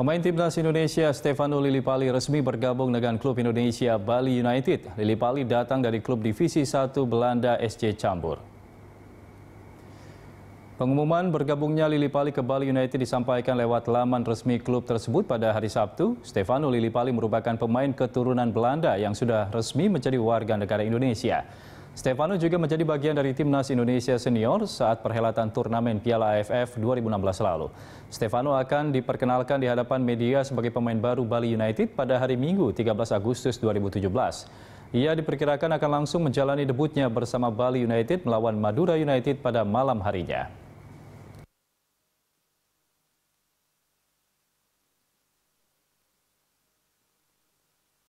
Pemain timnas Indonesia Stefano Lilipali resmi bergabung dengan klub Indonesia Bali United. Lilipali datang dari klub divisi 1 Belanda SC Cambur. Pengumuman bergabungnya Pali ke Bali United disampaikan lewat laman resmi klub tersebut pada hari Sabtu. Stefano Pali merupakan pemain keturunan Belanda yang sudah resmi menjadi warga negara Indonesia. Stefano juga menjadi bagian dari timnas Indonesia senior saat perhelatan turnamen Piala AFF 2016 lalu. Stefano akan diperkenalkan di hadapan media sebagai pemain baru Bali United pada hari Minggu 13 Agustus 2017. Ia diperkirakan akan langsung menjalani debutnya bersama Bali United melawan Madura United pada malam harinya.